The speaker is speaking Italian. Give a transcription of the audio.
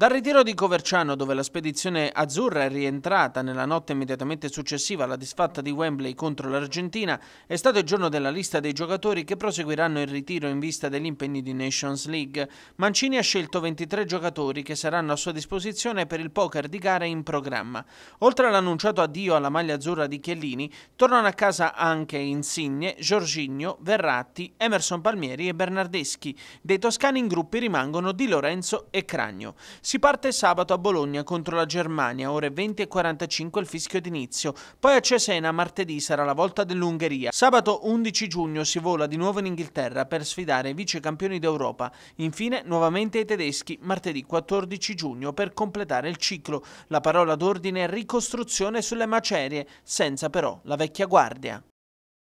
Dal ritiro di Coverciano, dove la spedizione azzurra è rientrata nella notte immediatamente successiva alla disfatta di Wembley contro l'Argentina, è stato il giorno della lista dei giocatori che proseguiranno il ritiro in vista degli impegni di Nations League. Mancini ha scelto 23 giocatori che saranno a sua disposizione per il poker di gare in programma. Oltre all'annunciato addio alla maglia azzurra di Chiellini, tornano a casa anche Insigne, Giorginio, Verratti, Emerson Palmieri e Bernardeschi. Dei toscani in gruppi rimangono Di Lorenzo e Cragno. Si parte sabato a Bologna contro la Germania, ore 20 e 45 il fischio d'inizio. Poi a Cesena martedì sarà la volta dell'Ungheria. Sabato 11 giugno si vola di nuovo in Inghilterra per sfidare i vice campioni d'Europa. Infine nuovamente i tedeschi martedì 14 giugno per completare il ciclo. La parola d'ordine è ricostruzione sulle macerie, senza però la vecchia guardia.